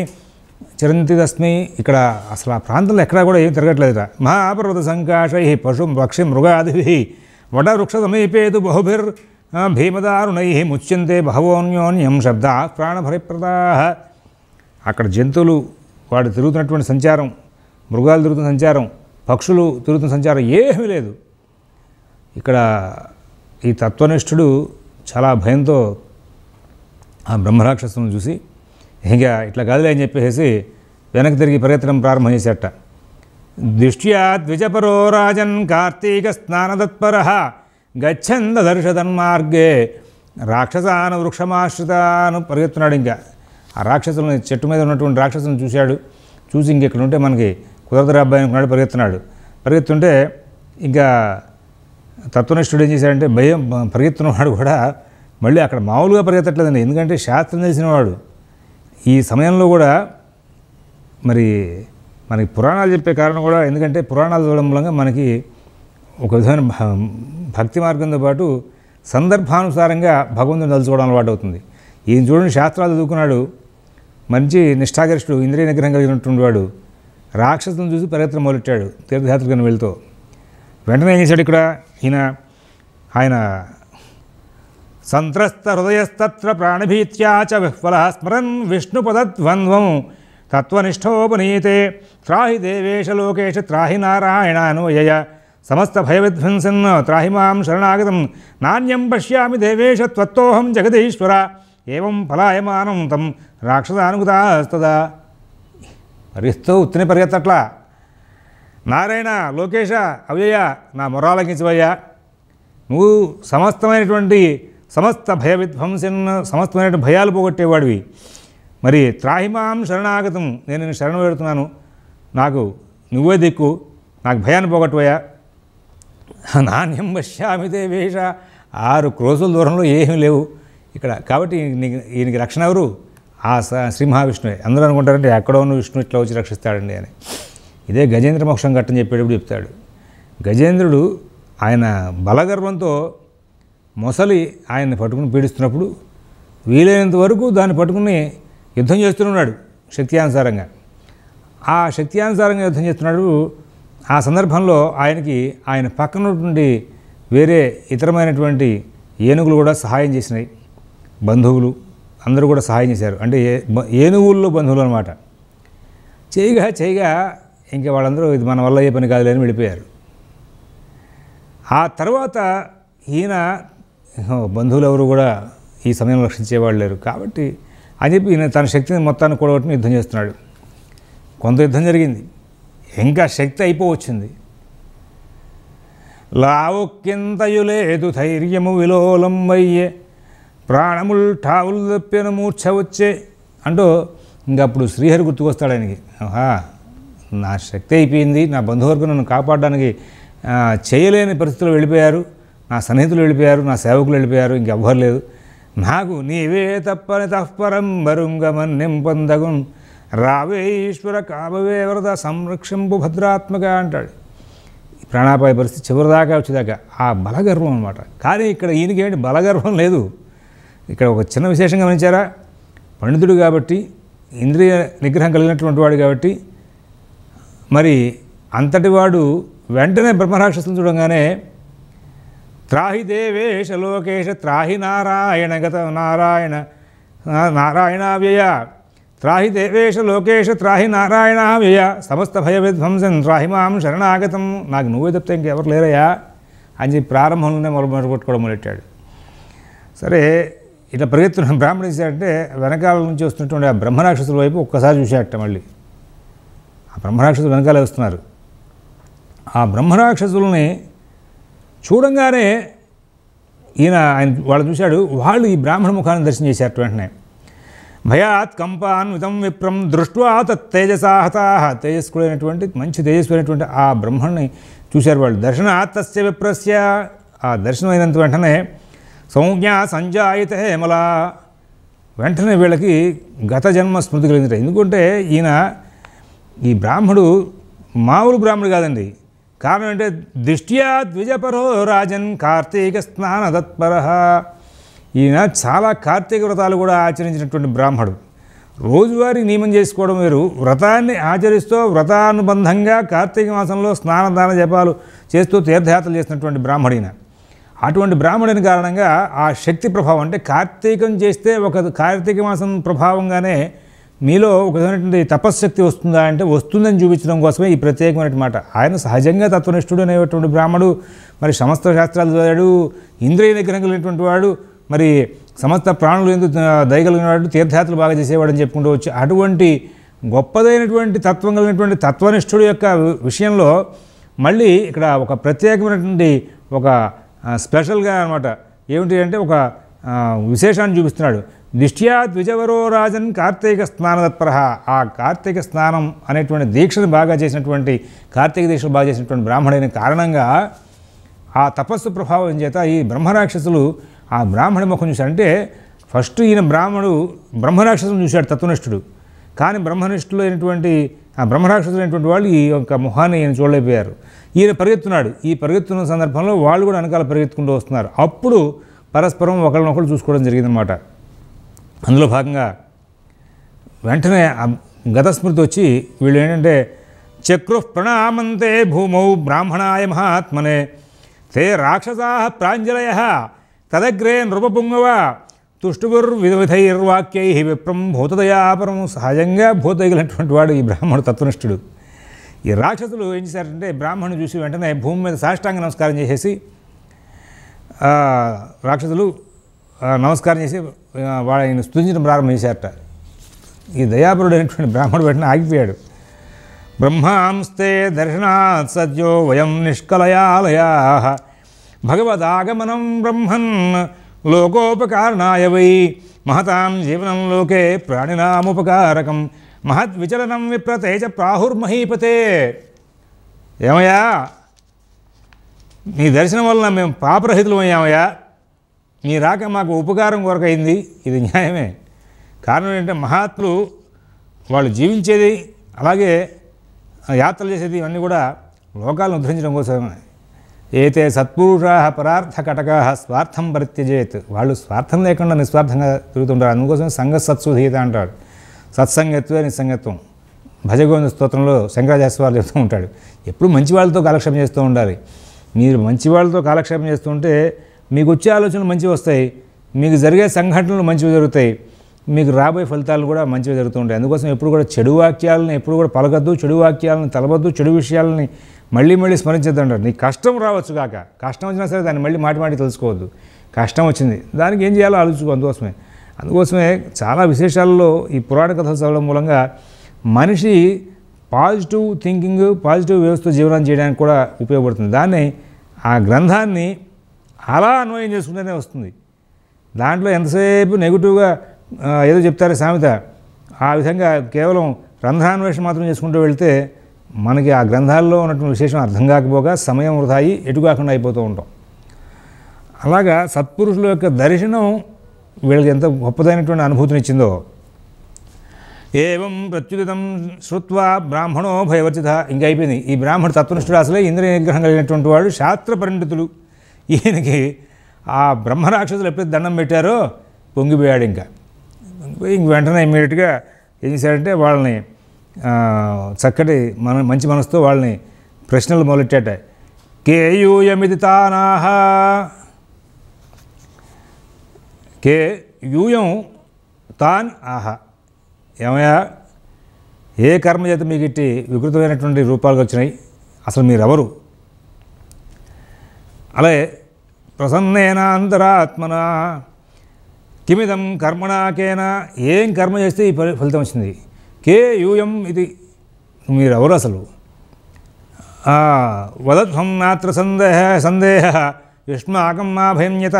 చిరంతిదస్మి ఇక్కడ అసలు ఆ ప్రాంతంలో ఎక్కడా కూడా ఏం తిరగట్లేదు మహాపర్వత సంకాషై పశుం పక్షి మృగాదిభి వటవృక్ష సమీపేతు బహుభిర్ భీమదారుణై ముచ్యంతే బహవోన్యోన్యం శబ్ద ప్రాణభరిప్రదా అక్కడ జంతువులు వాడు తిరుగుతున్నటువంటి సంచారం మృగాలు తిరుగుతున్న సంచారం పక్షులు తిరుగుతున్న సంచారం ఏమీ లేదు ఇక్కడ ఈ తత్వనిష్ఠుడు చాలా భయంతో ఆ బ్రహ్మరాక్షసును చూసి ఇంకా ఇట్లా కాదులే అని చెప్పేసి వెనక్కి తిరిగి పరిగెత్తడం ప్రారంభం చేసేట దృష్ట్యా ద్విజపరో రాజన్ కార్తీక స్నానతత్పర మార్గే రాక్షసాను వృక్షమాశ్రితాను పరిగెత్తున్నాడు ఇంకా ఆ రాక్షసులను చెట్టు మీద ఉన్నటువంటి రాక్షసులను చూశాడు చూసి ఇక్కడ ఉంటే మనకి కుదరదరాబ్బాయి అనుకున్నాడు పరిగెత్తున్నాడు పరిగెత్తుంటే ఇంకా తత్వనిష్ఠుడు ఏం చేశాడంటే భయం పరిగెత్తున్నవాడు కూడా మళ్ళీ అక్కడ మామూలుగా పరిగెత్తట్లేదండి ఎందుకంటే శాస్త్రం వాడు ఈ సమయంలో కూడా మరి మనకి పురాణాలు చెప్పే కారణం కూడా ఎందుకంటే పురాణాలు చూడడం మూలంగా మనకి ఒక విధమైన భక్తి మార్గంతో పాటు సందర్భానుసారంగా భగవంతుని తలుచుకోవడం అలవాటు అవుతుంది ఈయన చూడండి శాస్త్రాలు చదువుకున్నాడు మంచి నిష్ఠాగరిష్ఠుడు ఇంద్రియ నిగ్రహం కలిగినటువంటి వాడు రాక్షసులను చూసి పరిగెత్తం మొదలెట్టాడు తీర్థయాత్రకని వెళ్తూ వెంటనే ఏం చేశాడు ఇక్కడ ఈయన ఆయన సంత్రస్త హృదయస్తత్ర ప్రాణభీత్యాచ విహ్వల స్మరన్ విష్ణుపదద్వంద్వం తత్వనిష్టోపనీతే త్రాహి దేవేశ లోకేశ త్రాహి నారాయణ నారాయణానుయయ సమస్త భయవిధ్వంసన్ త్రాహి మాం శరణాగతం నాణ్యం పశ్యామి దేవేశ త్వత్తోహం జగదీశ్వర ఏం ఫలాయమానం తం రాక్షసానుగుతాస్తదా పరిస్థితూ ఉత్తిని పరిగెత్తట్లా నారాయణ లోకేష అవ్యయ నా మొరాలకించవయ్యా నువ్వు సమస్తమైనటువంటి సమస్త భయ విధ్వంసన్ సమస్తమైనటువంటి భయాలు పోగొట్టేవాడివి మరి త్రాహిమాం శరణాగతం నేను నేను శరణం పెడుతున్నాను నాకు నువ్వే దిక్కు నాకు భయాన్ని పోగొట్టువయ్యా నాణ్యం పశ్యామితే వేష ఆరు క్రోజుల దూరంలో ఏమీ లేవు ఇక్కడ కాబట్టి ఈయనకి రక్షణ ఎవరు ఆ శ్రీ మహావిష్ణువే అందరూ అనుకుంటారంటే ఎక్కడో ఉన్న విష్ణు ఇట్లా వచ్చి రక్షిస్తాడండి అని ఇదే గజేంద్ర మోక్షం కట్టని చెప్పేటప్పుడు చెప్తాడు గజేంద్రుడు ఆయన బలగర్వంతో మొసలి ఆయన్ని పట్టుకుని పీడిస్తున్నప్పుడు వీలైనంత వరకు దాన్ని పట్టుకుని యుద్ధం చేస్తున్నాడు అనుసారంగా ఆ అనుసారంగా యుద్ధం చేస్తున్నాడు ఆ సందర్భంలో ఆయనకి ఆయన పక్కనటువంటి వేరే ఇతరమైనటువంటి ఏనుగులు కూడా సహాయం చేసినాయి బంధువులు అందరూ కూడా సహాయం చేశారు అంటే ఏనుగుల్లో బంధువులు అనమాట చేయగా చేయగా ఇంకా వాళ్ళందరూ ఇది మన వల్ల ఏ పని కాదులేని వెళ్ళిపోయారు ఆ తర్వాత ఈయన బంధువులు ఎవరు కూడా ఈ సమయంలో రక్షించేవాళ్ళు లేరు కాబట్టి అని చెప్పి ఈయన తన శక్తిని మొత్తాన్ని కూడగొట్టుకుని యుద్ధం చేస్తున్నాడు కొంత యుద్ధం జరిగింది ఇంకా శక్తి అయిపోవచ్చింది లావుక్కింతయులేదు ధైర్యము విలోలం వయ్యే ప్రాణముల్ ఠావులు తప్పిన మూర్ఛ వచ్చే అంటూ ఇంకప్పుడు శ్రీహరి గుర్తుకొస్తాడు ఆయనకి నా శక్తి అయిపోయింది నా బంధువర్గం నన్ను కాపాడడానికి చేయలేని పరిస్థితులు వెళ్ళిపోయారు నా సన్నిహితులు వెళ్ళిపోయారు నా సేవకులు వెళ్ళిపోయారు ఇంకెవ్వరు లేదు నాకు నీవే తప్పని తత్పరం బరుంగమన్ నింపందగుం రావే ఈశ్వర కాబవే వరద సంరక్షింపు భద్రాత్మక అంటాడు ప్రాణాపాయ పరిస్థితి చివరిదాకా వచ్చేదాకా ఆ బలగర్వం అనమాట కానీ ఇక్కడ ఈయనకేంటి బలగర్వం లేదు ఇక్కడ ఒక చిన్న విశేషం గమనించారా పండితుడు కాబట్టి ఇంద్రియ నిగ్రహం కలిగినటువంటి వాడు కాబట్టి మరి అంతటివాడు వెంటనే బ్రహ్మరాక్షసులు చూడంగానే త్రాహి దేవేశ లోకేశ త్రాహి నారాయణ గత నారాయణ వ్యయ త్రాహి దేవేశ లోకేశ త్రాహి వ్యయ సమస్త భయ విధ్వంసం త్రాహి మాం శరణాగతం నాకు నువ్వే తప్పితే ఇంకెవరు లేరయ్యా అని చెప్పి ప్రారంభంలోనే మొదలు మొదలుపెట్టుకోవడం మొదలెట్టాడు సరే ఇట్లా పరిగెత్తున్న చేశాడంటే వెనకాల నుంచి వస్తున్నటువంటి ఆ బ్రహ్మరాక్షసుల వైపు ఒక్కసారి చూసేట మళ్ళీ ఆ బ్రహ్మరాక్షసులనే కలవస్తున్నారు ఆ బ్రహ్మరాక్షసులనే చూడంగారే ఇన వాడు చూసాడు వాళ్ళు ఈ బ్రాహ్మ ముఖాన దర్శనం చేశారుటువంటినే భయాత్ కంపాన ఉతం విప్రం దృష్ట्वात తేజసాహతాః తేస్కొనేటువంటి మంచి తేజస్ అయినటువంటి ఆ బ్రహ్మని చూశారు వాళ్ళు దర్శనాతస్య విప్రస్య ఆ దర్శనమైనంతటువంటినే సౌజ్ఞా సంజాయతే మల వెంటనే వీళ్ళకి గత జన్మ స్మృతి కలింది ఎందుకంటే ఇన ఈ బ్రాహ్మడు మామూలు బ్రాహ్మడు కాదండి కారణం అంటే దృష్ట్యా ద్విజపరో రాజన్ కార్తీక స్నాన తత్పర ఈయన చాలా కార్తీక వ్రతాలు కూడా ఆచరించినటువంటి బ్రాహ్మడు రోజువారీ నియమం చేసుకోవడం వేరు వ్రతాన్ని ఆచరిస్తూ వ్రతానుబంధంగా కార్తీక మాసంలో స్నానదాన జపాలు చేస్తూ తీర్థయాత్రలు చేసినటువంటి బ్రాహ్మడైన అటువంటి బ్రాహ్మడైన కారణంగా ఆ శక్తి ప్రభావం అంటే కార్తీకం చేస్తే ఒక కార్తీక మాసం ప్రభావంగానే మీలో ఒక విధమైనటువంటి తపశ్శక్తి వస్తుందా అంటే వస్తుందని చూపించడం కోసమే ఈ ప్రత్యేకమైన మాట ఆయన సహజంగా తత్వనిష్ఠుడు అనేటువంటి బ్రాహ్మడు మరి సమస్త శాస్త్రాలు చదివాడు ఇంద్రియ నిగ్రహం వాడు మరి సమస్త ప్రాణులు ఎందుకు దయగలిగిన వాడు తీర్థయాత్రలు బాగా చేసేవాడు అని చెప్పుకుంటూ వచ్చి అటువంటి గొప్పదైనటువంటి తత్వం కలిగినటువంటి తత్వనిష్ఠుడు యొక్క విషయంలో మళ్ళీ ఇక్కడ ఒక ప్రత్యేకమైనటువంటి ఒక స్పెషల్గా అనమాట ఏమిటి అంటే ఒక విశేషాన్ని చూపిస్తున్నాడు దిష్ట్యా ద్విజవరో రాజన్ కార్తీక తత్పరహ ఆ కార్తీక స్నానం అనేటువంటి దీక్షను బాగా చేసినటువంటి కార్తీక దీక్షను బాగా చేసినటువంటి బ్రాహ్మణైన కారణంగా ఆ తపస్సు ప్రభావం చేత ఈ బ్రహ్మరాక్షసులు ఆ బ్రాహ్మణి ముఖం చూశారంటే ఫస్ట్ ఈయన బ్రాహ్మణుడు బ్రహ్మరాక్షసులను చూశాడు తత్వనిష్ఠుడు కానీ బ్రహ్మనిష్ఠులు అయినటువంటి ఆ బ్రహ్మరాక్షసులు అయినటువంటి వాళ్ళు ఈ యొక్క మొహాన్ని ఈయన చూడలేకపోయారు ఈయన పరిగెత్తున్నాడు ఈ పరిగెత్తున్న సందర్భంలో వాళ్ళు కూడా వెనకాల పరిగెత్తుకుంటూ వస్తున్నారు అప్పుడు పరస్పరం ఒకరినొకరు చూసుకోవడం జరిగిందనమాట అందులో భాగంగా వెంటనే గత స్మృతి వచ్చి వీళ్ళు ఏంటంటే చక్రు ప్రణామంతే భూమౌ బ్రాహ్మణాయ మహాత్మనే తే రాక్షసా ప్రాంజలయ తదగ్రే నృపపుంగవ తుష్టుగుర్విధైర్వాక్యై విప్రం భూతదయాపరం సహజంగా భూతగిలినటువంటి వాడు ఈ బ్రాహ్మణుడు తత్వనిష్ఠుడు ఈ రాక్షసులు ఏం చేశారంటే బ్రాహ్మణుడు చూసి వెంటనే భూమి మీద సాష్టాంగ నమస్కారం చేసేసి రాక్షసులు నమస్కారం చేసి ఆయన స్థుతించడం ప్రారంభం చేశారట ఈ దయాపురుడు అనేటువంటి బ్రాహ్మణుడు వెంటనే ఆగిపోయాడు బ్రహ్మాంస్తే దర్శనాత్ సద్యో వయం నిష్కలయాలయా భగవదాగమనం బ్రహ్మన్ లోకోపకారణాయ వై మహతాం జీవనం లోకే ప్రాణినాముపకారకం మహద్విచలనం విప్రతేజ ప్రాహుర్మహీపతే ఏమయ్యా నీ దర్శనం వలన మేము అయ్యామయ్యా నీ రాక మాకు ఉపకారం కొరకైంది ఇది న్యాయమే కారణం ఏంటంటే మహాత్ములు వాళ్ళు జీవించేది అలాగే యాత్రలు చేసేది ఇవన్నీ కూడా లోకాలను ఉద్ధరించడం కోసమే ఏతే సత్పురుషా కటకా స్వార్థం ప్రత్యజేత్ వాళ్ళు స్వార్థం లేకుండా నిస్వార్థంగా తిరుగుతుంటారు అందుకోసం సంఘ సత్సుధీత అంటాడు సత్సంగత్వే నిస్సంగత్వం భజగోవింద స్తోత్రంలో శంకరాచార్య వారు చెప్తూ ఉంటాడు ఎప్పుడు మంచి వాళ్ళతో కాలక్షేపం చేస్తూ ఉండాలి మీరు మంచి వాళ్ళతో కాలక్షేపం చేస్తుంటే మీకు వచ్చే ఆలోచనలు మంచివి వస్తాయి మీకు జరిగే సంఘటనలు మంచివి జరుగుతాయి మీకు రాబోయే ఫలితాలు కూడా మంచివి జరుగుతుంటాయి అందుకోసం ఎప్పుడు కూడా చెడు వాక్యాలను ఎప్పుడు కూడా పలకద్దు చెడు వాక్యాలను తలవద్దు చెడు విషయాలని మళ్ళీ మళ్ళీ స్మరించద్దంటారు నీకు కష్టం రావచ్చు కాక కష్టం వచ్చినా సరే దాన్ని మళ్ళీ మాటి మాటి తెలుసుకోవద్దు కష్టం వచ్చింది దానికి ఏం చేయాలో ఆలోచించుకో అందుకోసమే అందుకోసమే చాలా విశేషాలలో ఈ పురాణ కథలు చదవడం మూలంగా మనిషి పాజిటివ్ థింకింగ్ పాజిటివ్ వ్యవస్థ జీవనం చేయడానికి కూడా ఉపయోగపడుతుంది దాన్ని ఆ గ్రంథాన్ని అలా అన్వయం చేసుకుంటేనే వస్తుంది దాంట్లో ఎంతసేపు నెగిటివ్గా ఏదో చెప్తారో సామెత ఆ విధంగా కేవలం రంధ్రాన్వేషణ మాత్రం చేసుకుంటూ వెళ్తే మనకి ఆ గ్రంథాల్లో ఉన్నటువంటి విశేషం అర్థం కాకపోగా సమయం వృధాయి ఎటు కాకుండా అయిపోతూ ఉంటాం అలాగా సత్పురుషుల యొక్క దర్శనం వీళ్ళకి ఎంత గొప్పదైనటువంటి అనుభూతిని ఇచ్చిందో ఏం ప్రత్యుదితం శ్రుత్వా బ్రాహ్మణో భయవర్చిత ఇంకా అయిపోయింది ఈ బ్రాహ్మణ తత్వనిష్ఠుడు అసలే ఇంద్రియ నిగ్రహం కలిగినటువంటి వాడు శాస్త్ర పరిణితులు ఈయనకి ఆ బ్రహ్మరాక్షసులు ఎప్పుడైతే దండం పెట్టారో పొంగిపోయాడు ఇంకా పొంగిపోయి ఇంక వెంటనే ఇమ్మీడియట్గా ఏం చేశాడంటే వాళ్ళని చక్కటి మన మంచి మనసుతో వాళ్ళని ప్రశ్నలు మొదలెట్టాట కేయూయమితి తానాహ కే యూయం తాన్ ఆహా ఏమయ్యా ఏ కర్మ చేత మీకు ఇట్టి వికృతమైనటువంటి రూపాలు వచ్చినాయి అసలు మీరెవరు అలాగే ప్రసన్నేన అంతరాత్మన కిమిదం కర్మణాకేన ఏం కర్మ చేస్తే ఈ ఫలితం వచ్చింది కే యూయం ఇది మీరెవరు అసలు వదధ్వం నాత్ర సందేహ సందేహ యుష్మాకం మా భయన్యత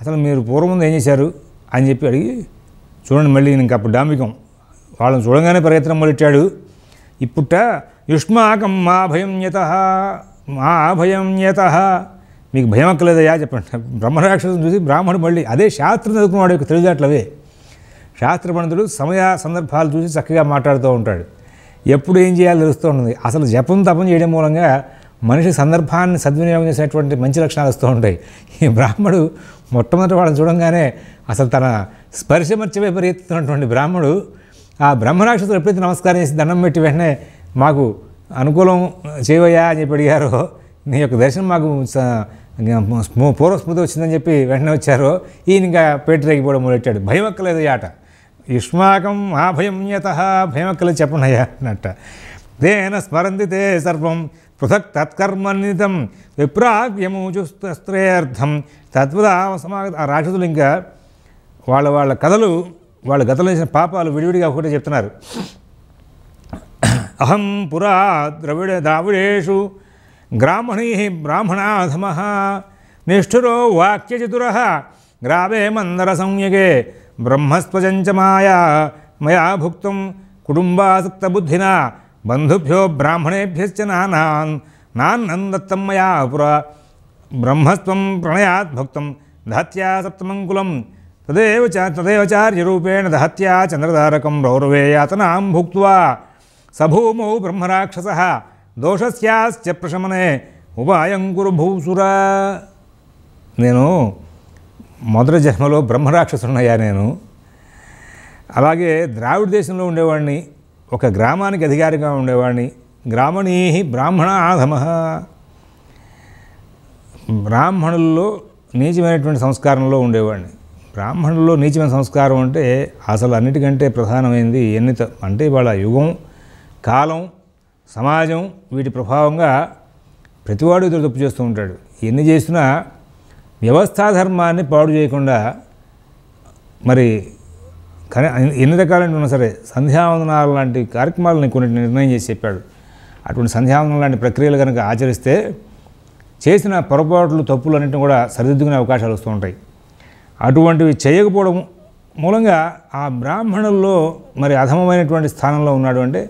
అసలు మీరు పూర్వముందు ఏం చేశారు అని చెప్పి అడిగి చూడండి మళ్ళీ ఇంకా అప్పుడు డాంబికం వాళ్ళని చూడంగానే ప్రయత్నం మొదలెట్టాడు ఇప్పుట యుష్మాకం మా భయం యత మా భయం యత మీకు భయం అక్కలేదయా చెప్పండి బ్రహ్మరాక్షసం చూసి బ్రాహ్మణుడు మళ్ళీ అదే శాస్త్రం చదువుకున్నవాడు యొక్క తెలివితేటలవే శాస్త్రపండితుడు సమయ సందర్భాలు చూసి చక్కగా మాట్లాడుతూ ఉంటాడు ఎప్పుడు ఏం చేయాలో తెలుస్తూ ఉంటుంది అసలు జపం తపం చేయడం మూలంగా మనిషి సందర్భాన్ని సద్వినియోగం చేసినటువంటి మంచి లక్షణాలు వస్తూ ఉంటాయి ఈ బ్రాహ్మడు మొట్టమొదటి వాళ్ళని చూడంగానే అసలు తన స్పర్శమర్చమే పరిగెత్తుతున్నటువంటి బ్రాహ్మడు ఆ బ్రహ్మరాక్షసులు ఎప్పుడైతే నమస్కారం చేసి దండం పెట్టి వెంటనే మాకు అనుకూలం చేయవయ్యా అని చెప్పి అడిగారో నీ యొక్క దర్శనం మాకు పూర్వ స్మృతి వచ్చిందని చెప్పి వెంటనే వచ్చారు ఈయన ఇంకా పేటు రేగిపోవడం మొదలెట్టాడు భయం అక్కలేదు ఆట యుష్మాకం ఆ భయం యత భయం అక్కలేదు చెప్పనయ్యా అన్నట్ట తేన స్మరంతి తే సర్వం పృథక్ తత్కర్మన్వితం విప్రాగ్యమూచుస్తేర్థం తద్వద సమాగత ఆ రాక్షసులు ఇంకా వాళ్ళ వాళ్ళ కథలు వాళ్ళు గతంలో చేసిన పాపాలు విడివిడిగా ఒకటే చెప్తున్నారు అహం పురా ద్రవిడ ద్రావిడేషు గ్రామణీ బ్రాహ్మణాధమ నిష్ఠురో వాక్యచతుర గ్రావే మందర సంయగే బ్రహ్మస్పజంచ మాయా మయా భుక్తం కుటుంబాసక్తబుద్ధిన బంధుభ్యో బ్రాహ్మణేభ్యశ్చ నానాన్ నాన్నం దత్తం మయా పురా బ్రహ్మస్వం ప్రణయాద్భుక్తం భక్తం ధత్యా తదేవ తదేవ చార్యరూపేణ దహత్యా చంద్రధారకం రౌరవే యాతనాం భుక్వా సభూమౌ బ్రహ్మరాక్షస దోషస్యాశ్చ ప్రశమనే ఉపాయం కురు భూసురా నేను మొదటి జన్మలో బ్రహ్మరాక్షసున్నయ్యా నేను అలాగే ద్రావిడ దేశంలో ఉండేవాడిని ఒక గ్రామానికి అధికారిగా ఉండేవాడిని గ్రామణీ బ్రాహ్మణ ఆధమ బ్రాహ్మణుల్లో నీచమైనటువంటి సంస్కారంలో ఉండేవాడిని బ్రాహ్మణుల్లో నీచమైన సంస్కారం అంటే అసలు అన్నిటికంటే ప్రధానమైనది ఎన్ని అంటే వాళ్ళ యుగం కాలం సమాజం వీటి ప్రభావంగా ప్రతివాడు ఇద్దరు తప్పు చేస్తూ ఉంటాడు ఎన్ని చేసినా వ్యవస్థాధర్మాన్ని పాడు చేయకుండా మరి కానీ ఎన్ని రకాలంటే ఉన్నా సరే సంధ్యావందనాలు లాంటి కార్యక్రమాలను కొన్ని నిర్ణయం చేసి చెప్పాడు అటువంటి సంధ్యావందనం లాంటి ప్రక్రియలు కనుక ఆచరిస్తే చేసిన పొరపాట్లు తప్పులు అన్నింటిని కూడా సరిదిద్దుకునే అవకాశాలు వస్తూ ఉంటాయి అటువంటివి చేయకపోవడం మూలంగా ఆ బ్రాహ్మణుల్లో మరి అధమమైనటువంటి స్థానంలో ఉన్నాడు అంటే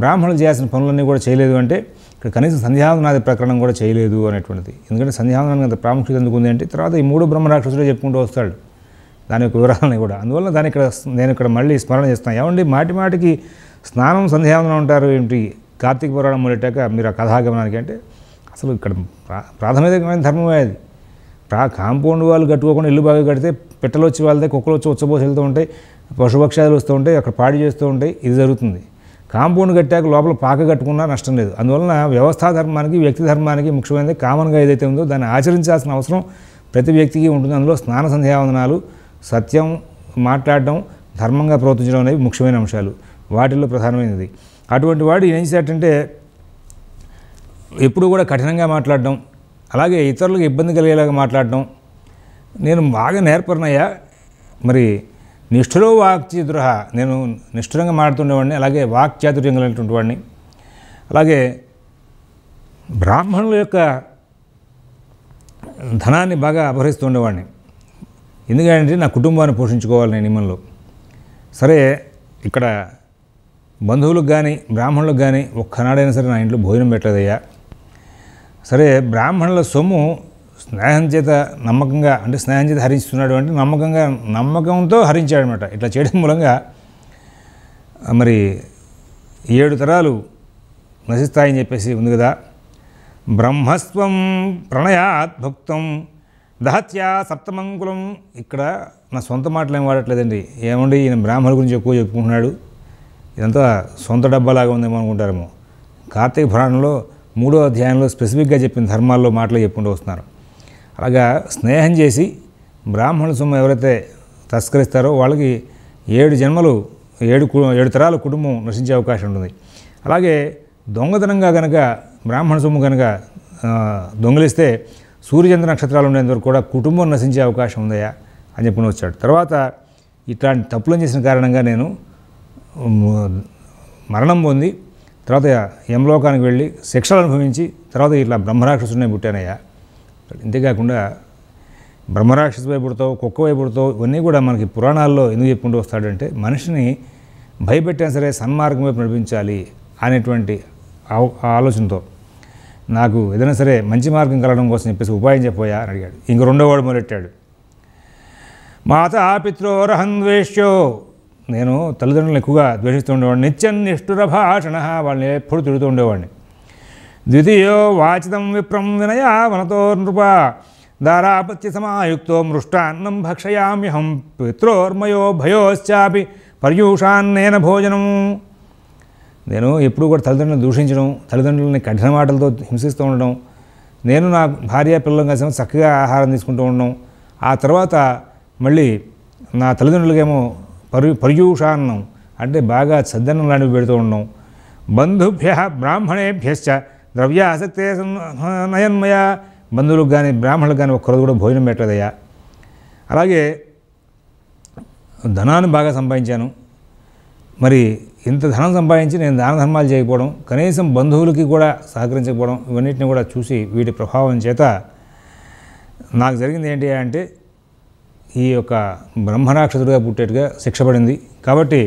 బ్రాహ్మణులు చేయాల్సిన పనులన్నీ కూడా చేయలేదు అంటే ఇక్కడ కనీసం సంధ్యావందనాది ప్రకరణం కూడా చేయలేదు అనేటువంటిది ఎందుకంటే సంధ్యావందనానికి అంత ప్రాముఖ్యత ఉంది అంటే తర్వాత ఈ మూడు బ్రహ్మరాక్షసుడే చెప్పుకుంటూ వస్తాడు దాని యొక్క వివరాలని కూడా అందువల్ల దాని ఇక్కడ నేను ఇక్కడ మళ్ళీ స్మరణ చేస్తాను ఏమండి మాటి మాటికి స్నానం సంధ్యావందనం ఉంటారు ఏంటి కార్తీక పురాణం మొదలెట్టాక మీరు ఆ కథాగమనానికి అంటే అసలు ఇక్కడ ప్రాథమికమైన ధర్మమే అది ఆ కాంపౌండ్ వాళ్ళు కట్టుకోకుండా ఇల్లు బాగా కడితే పిట్టలు వచ్చి వాళ్ళతో కుక్కలు వచ్చి వచ్చబోసి వెళ్తూ ఉంటాయి పశుపక్షాదులు వస్తూ ఉంటాయి అక్కడ పాడి చేస్తూ ఉంటాయి ఇది జరుగుతుంది కాంపౌండ్ కట్టాక లోపల పాక కట్టుకున్నా నష్టం లేదు అందువలన వ్యవస్థా ధర్మానికి వ్యక్తి ధర్మానికి ముఖ్యమైనది కామన్గా ఏదైతే ఉందో దాన్ని ఆచరించాల్సిన అవసరం ప్రతి వ్యక్తికి ఉంటుంది అందులో స్నాన సంధ్యావందనాలు సత్యం మాట్లాడడం ధర్మంగా ప్రవర్తించడం అనేవి ముఖ్యమైన అంశాలు వాటిల్లో ప్రధానమైనది అటువంటి వాడు ఏం చేశాడంటే ఎప్పుడు కూడా కఠినంగా మాట్లాడడం అలాగే ఇతరులకు ఇబ్బంది కలిగేలాగా మాట్లాడడం నేను బాగా నేర్పరినయ్యా మరి వాక్ వాక్చిదురహ నేను నిష్ఠురంగా మాట్లాడుతుండేవాడిని అలాగే వాక్చాతుర్యం కలిగినటువంటి వాడిని అలాగే బ్రాహ్మణుల యొక్క ధనాన్ని బాగా అపహరిస్తుండేవాడిని ఎందుకంటే నా కుటుంబాన్ని పోషించుకోవాలి నేను మిమ్మల్ని సరే ఇక్కడ బంధువులకు కానీ బ్రాహ్మణులకు కానీ ఒక్కనాడైనా సరే నా ఇంట్లో భోజనం పెట్టలేదయ్యా సరే బ్రాహ్మణుల సొమ్ము స్నేహం చేత నమ్మకంగా అంటే స్నేహం చేత హరించుతున్నాడు అంటే నమ్మకంగా నమ్మకంతో హరించాడనమాట ఇట్లా చేయడం మూలంగా మరి ఏడు తరాలు నశిస్తాయని చెప్పేసి ఉంది కదా బ్రహ్మస్వం ప్రణయాత్ భక్తం దహత్యా సప్తమంకులం ఇక్కడ నా సొంత మాటలు ఏం వాడట్లేదండి ఏమండి ఈయన బ్రాహ్మణుల గురించి ఎక్కువ చెప్పుకుంటున్నాడు ఇదంతా సొంత డబ్బాలాగా ఉందేమో అనుకుంటారేమో కార్తీక పురాణంలో మూడో అధ్యాయంలో స్పెసిఫిక్గా చెప్పిన ధర్మాల్లో మాటలు చెప్పుకుంటూ వస్తున్నారు అలాగా స్నేహం చేసి బ్రాహ్మణ సొమ్ము ఎవరైతే తస్కరిస్తారో వాళ్ళకి ఏడు జన్మలు ఏడు ఏడు తరాల కుటుంబం నశించే అవకాశం ఉంటుంది అలాగే దొంగతనంగా కనుక బ్రాహ్మణ సొమ్ము కనుక దొంగిలిస్తే సూర్యచంద్ర నక్షత్రాలు ఉండేంతవరకు కూడా కుటుంబం నశించే అవకాశం ఉందయా అని చెప్పుకుని వచ్చాడు తర్వాత ఇట్లాంటి తప్పులను చేసిన కారణంగా నేను మరణం పొంది తర్వాత యమలోకానికి వెళ్ళి శిక్షలు అనుభవించి తర్వాత ఇట్లా బ్రహ్మరాక్షసునే పుట్టానయ్యా ఇంతేకాకుండా బ్రహ్మరాక్షసు వైపుడుతావు కుక్క వైపుడుతావు ఇవన్నీ కూడా మనకి పురాణాల్లో ఎందుకు చెప్పుకుంటూ వస్తాడంటే మనిషిని భయపెట్టినా సరే సన్మార్గం వైపు నడిపించాలి అనేటువంటి ఆలోచనతో నాకు ఏదైనా సరే మంచి మార్గం కలగడం కోసం చెప్పేసి ఉపాయం చెప్పోయా అని అడిగాడు ఇంక వాడు మొదలెట్టాడు మాత పిత్రోరహన్వేష్యో నేను తల్లిదండ్రులను ఎక్కువగా ద్వేషిస్తూ ఉండేవాడిని నిత్యం నిష్ఠుర భాషణ వాళ్ళని ఎప్పుడు తిడుతూ ఉండేవాడిని ద్వితీయో వాచితం విప్రం వినయ వనతో నృప దారాపత్య సమాయుక్తో మృష్టాన్నం భక్షయామ్యహం పిత్రోర్మయో భయోశ్చాపి పర్యూషాన్నేన భోజనం నేను ఎప్పుడు కూడా తల్లిదండ్రులను దూషించడం తల్లిదండ్రులని కఠిన మాటలతో హింసిస్తూ ఉండడం నేను నా భార్య పిల్లలు కలిసి చక్కగా ఆహారం తీసుకుంటూ ఉండడం ఆ తర్వాత మళ్ళీ నా తల్లిదండ్రులకేమో పరు పర్యూషాన్నం అంటే బాగా సద్దనం లాంటివి పెడుతూ ఉండడం బంధుభ్య బ్రాహ్మణేభ్యశ్చ ఆసక్తి నయన్మయ బంధువులకు కానీ బ్రాహ్మణులకు కానీ ఒక్కరోజు కూడా భోజనం పెట్టలేదయ్యా అలాగే ధనాన్ని బాగా సంపాదించాను మరి ఇంత ధనం సంపాదించి నేను దాన ధర్మాలు చేయకపోవడం కనీసం బంధువులకి కూడా సహకరించకపోవడం ఇవన్నిటిని కూడా చూసి వీటి ప్రభావం చేత నాకు జరిగింది ఏంటి అంటే ఈ యొక్క బ్రహ్మరాక్షసుడుగా పుట్టేట్టుగా శిక్షపడింది కాబట్టి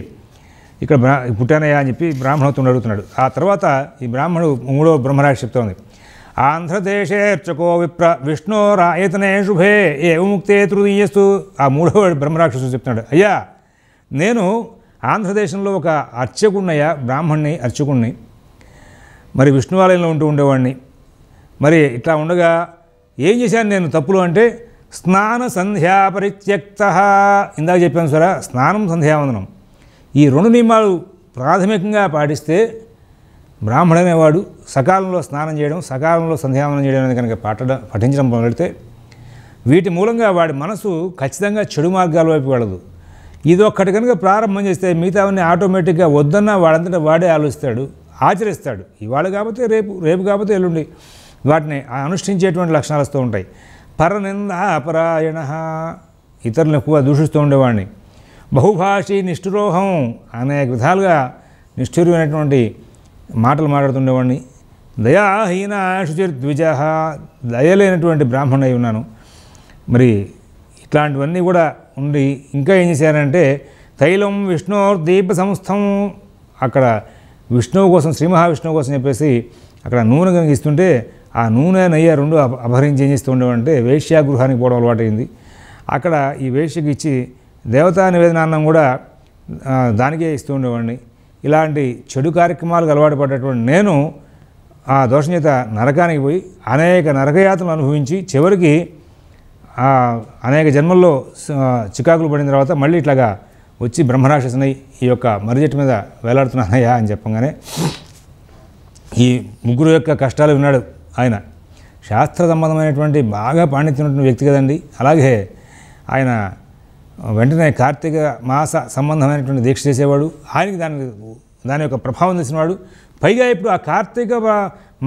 ఇక్కడ బ్రా పుట్టానయ్యా అని చెప్పి బ్రాహ్మణోత్తుడు అడుగుతున్నాడు ఆ తర్వాత ఈ బ్రాహ్మణుడు మూడో బ్రహ్మరాక్షి చెప్తోంది ఆంధ్రదేశేర్చకో విప్ర విష్ణు రాయతనే శుభే ఏ విముక్తే తృతీయస్తు ఆ మూడో బ్రహ్మరాక్షసుడు చెప్తున్నాడు అయ్యా నేను ఆంధ్రదేశంలో ఒక అర్చకుడినయ్యా బ్రాహ్మణ్ణి అర్చకుణ్ణి మరి విష్ణువాలయంలో ఉంటూ ఉండేవాడిని మరి ఇట్లా ఉండగా ఏం చేశాను నేను తప్పులు అంటే స్నాన సంధ్యా పరిత్యక్త ఇందాక చెప్పాను సరే స్నానం సంధ్యావందనం ఈ రెండు నియమాలు ప్రాథమికంగా పాటిస్తే వాడు సకాలంలో స్నానం చేయడం సకాలంలో సంధ్యావనం చేయడం అనేది కనుక పాట పఠించడం మొదలెడితే వీటి మూలంగా వాడి మనసు ఖచ్చితంగా చెడు మార్గాల వైపు వెళ్ళదు ఇది ఒక్కటి కనుక ప్రారంభం చేస్తే మిగతావన్నీ ఆటోమేటిక్గా వద్దన్న వాడంతటా వాడే ఆలోచిస్తాడు ఆచరిస్తాడు ఇవాళ కాకపోతే రేపు రేపు కాకపోతే ఎల్లుండి వాటిని అనుష్ఠించేటువంటి లక్షణాలు వస్తూ ఉంటాయి పరనింద అపరాయణ ఇతరులను ఎక్కువ దూషిస్తూ ఉండేవాడిని బహుభాషి నిష్ఠురోహం అనేక విధాలుగా నిష్ఠురమైనటువంటి మాటలు మాట్లాడుతుండేవాడిని దయాహీన శుచిర్ ద్విజ దయలేనటువంటి బ్రాహ్మణ అయి ఉన్నాను మరి ఇట్లాంటివన్నీ కూడా ఉండి ఇంకా ఏం చేశారంటే తైలం విష్ణు దీప సంస్థం అక్కడ విష్ణువు కోసం శ్రీ మహావిష్ణువు కోసం చెప్పేసి అక్కడ నూనె కనిపిస్తుంటే ఆ నూనె నయ్య రెండు అపహరించి ఏం చేస్తూ ఉండేవంటే వేశ్యా గృహానికి పోవడం అలవాటైంది అక్కడ ఈ వేష్యకి ఇచ్చి దేవతా నివేదనాన్నం కూడా దానికే ఇస్తూ ఉండేవాడిని ఇలాంటి చెడు కార్యక్రమాలకు అలవాటు పడ్డటువంటి నేను ఆ దోషణీత నరకానికి పోయి అనేక నరకయాత్రలు అనుభవించి చివరికి అనేక జన్మల్లో చికాకులు పడిన తర్వాత మళ్ళీ ఇట్లాగా వచ్చి బ్రహ్మరాక్షసుని ఈ యొక్క మరిజెట్టు మీద వేలాడుతున్నానయ్యా అని చెప్పంగానే ఈ ముగ్గురు యొక్క కష్టాలు విన్నాడు ఆయన శాస్త్ర సంబంధమైనటువంటి బాగా పాండిత్యమైనటువంటి వ్యక్తి కదండి అలాగే ఆయన వెంటనే కార్తీక మాస సంబంధమైనటువంటి దీక్ష చేసేవాడు ఆయనకి దాని దాని యొక్క ప్రభావం తెలిసినవాడు పైగా ఇప్పుడు ఆ కార్తీక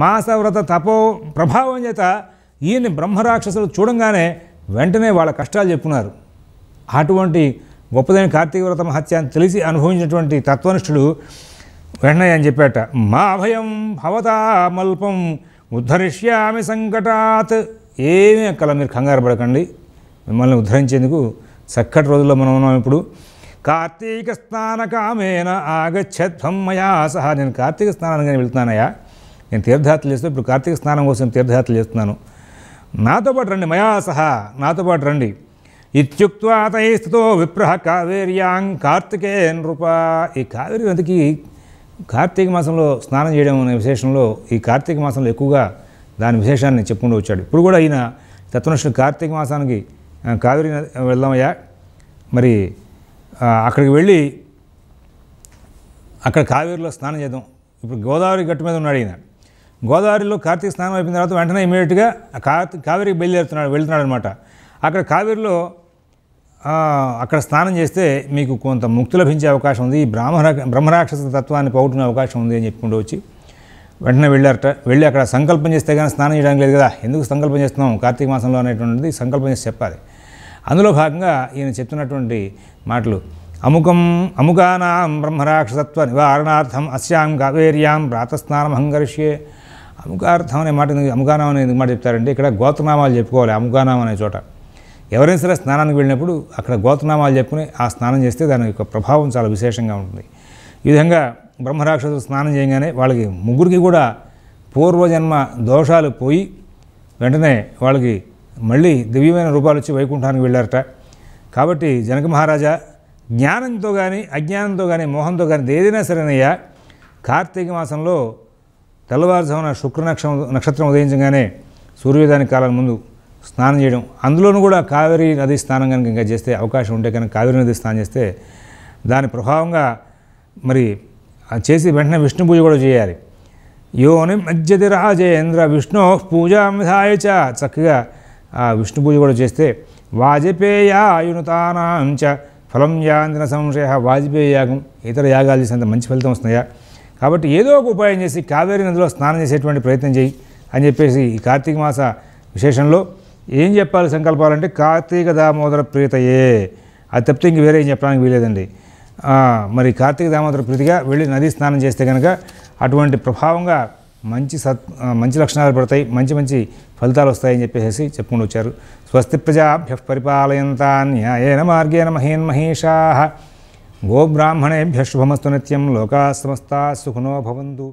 మాస వ్రత తపో ప్రభావం చేత ఈయన్ని బ్రహ్మరాక్షసులు చూడంగానే వెంటనే వాళ్ళ కష్టాలు చెప్పుకున్నారు అటువంటి గొప్పదైన కార్తీక వ్రత మహత్య అని తెలిసి అనుభవించినటువంటి తత్వనిష్ఠుడు వెంటనే అని చెప్పాట మా భయం భవతామల్పం ఉద్ధరిష్యామి సంకటాత్ ఏమి అక్కల మీరు కంగారు పడకండి మిమ్మల్ని ఉద్ధరించేందుకు చక్కటి రోజుల్లో మనం ఉన్నాం ఇప్పుడు కార్తీక స్నాన కామేన ఆగచ్చత్వం మయా సహా నేను కార్తీక స్నానానికి వెళ్తున్నానయ్యా నేను తీర్థయాత్రలు చేస్తూ ఇప్పుడు కార్తీక స్నానం కోసం తీర్థయాత్రలు చేస్తున్నాను నాతో పాటు రండి మయా సహా నాతో పాటు రండి ఇత్యుక్త్వా స్థితో విప్రహ కావేర్యాం కార్తికేయ నృప ఈ కావేరి నదికి కార్తీక మాసంలో స్నానం చేయడం అనే విశేషంలో ఈ కార్తీక మాసంలో ఎక్కువగా దాని విశేషాన్ని చెప్పుకుంటూ వచ్చాడు ఇప్పుడు కూడా ఈయన తత్వనిష్ఠుడు కార్తీక మాసానికి కావేరి వెళ్దామయ్యా మరి అక్కడికి వెళ్ళి అక్కడ కావేరిలో స్నానం చేద్దాం ఇప్పుడు గోదావరి గట్టు మీద ఉన్నాడు ఈయన గోదావరిలో కార్తీక స్నానం అయిపోయిన తర్వాత వెంటనే ఇమీడియట్గా కార్తీ కావేరికి బయలుదేరుతున్నాడు వెళ్తున్నాడు అనమాట అక్కడ కావేరిలో అక్కడ స్నానం చేస్తే మీకు కొంత ముక్తి లభించే అవకాశం ఉంది ఈ బ్రాహ్మరా బ్రహ్మరాక్షస తత్వాన్ని పోగొట్టుకునే అవకాశం ఉంది అని చెప్పుకుంటూ వచ్చి వెంటనే వెళ్ళారట వెళ్ళి అక్కడ సంకల్పం చేస్తే కానీ స్నానం చేయడానికి లేదు కదా ఎందుకు సంకల్పం చేస్తున్నాం కార్తీక మాసంలో అనేటువంటిది సంకల్పం చేసి చెప్పాలి అందులో భాగంగా ఈయన చెప్తున్నటువంటి మాటలు అముకం అముకానాం బ్రహ్మరాక్షసత్వ నివారణార్థం అస్యాం కావేర్యాం ప్రాతస్నానం అంగరిష్యే అముకార్థం అనే మాట అముకానం అనేది మాట చెప్తారంటే ఇక్కడ గోత్రనామాలు చెప్పుకోవాలి అముకానాం అనే చోట ఎవరైనా సరే స్నానానికి వెళ్ళినప్పుడు అక్కడ గోతనామాలు చెప్పుకుని ఆ స్నానం చేస్తే దాని యొక్క ప్రభావం చాలా విశేషంగా ఉంటుంది ఈ విధంగా బ్రహ్మరాక్షసులు స్నానం చేయగానే వాళ్ళకి ముగ్గురికి కూడా పూర్వజన్మ దోషాలు పోయి వెంటనే వాళ్ళకి మళ్ళీ దివ్యమైన రూపాలు వచ్చి వైకుంఠానికి వెళ్ళారట కాబట్టి జనక మహారాజా జ్ఞానంతో కానీ అజ్ఞానంతో కానీ మోహంతో కానీ ఏదైనా సరేనయ్యా కార్తీక మాసంలో తెల్లవారుజామున శుక్ర నక్ష నక్షత్రం ఉదయించగానే సూర్యోదయానికి కాలం ముందు స్నానం చేయడం అందులోనూ కూడా కావేరీ నది స్నానం కనుక ఇంకా చేస్తే అవకాశం ఉంటే కనుక కావేరీ నది స్నానం చేస్తే దాని ప్రభావంగా మరి చేసి వెంటనే విష్ణు పూజ కూడా చేయాలి యోని మధ్యది రాజేంద్ర విష్ణు పూజామిధాయ చ చక్కగా ఆ విష్ణు పూజ కూడా చేస్తే వాజపేయ చ ఫలం యాందిన సంశయ వాజపేయ యాగం ఇతర యాగాలు చేసినంత మంచి ఫలితం వస్తున్నాయా కాబట్టి ఏదో ఒక ఉపాయం చేసి కావేరీ నదిలో స్నానం చేసేటువంటి ప్రయత్నం చేయి అని చెప్పేసి ఈ కార్తీక మాస విశేషంలో ఏం చెప్పాలి సంకల్పాలంటే కార్తీక దామోదర ప్రీతయే అది తప్పితే ఇంక వేరే ఏం చెప్పడానికి వీలేదండి మరి కార్తీక దామోదర ప్రీతిగా వెళ్ళి నదీ స్నానం చేస్తే కనుక అటువంటి ప్రభావంగా మంచి సత్ మంచి లక్షణాలు పడతాయి మంచి మంచి ఫలితాలు వస్తాయని చెప్పేసి చెప్పుకుంటూ వచ్చారు స్వస్తి ప్రజాభ్య పరిపాలయంతా న్యాయన మార్గేణ మహేన్ మహేషా గోబ్రాహ్మణేభ్య శుభమస్తు నిత్యం లోకా సమస్త సుఖనో భవంతు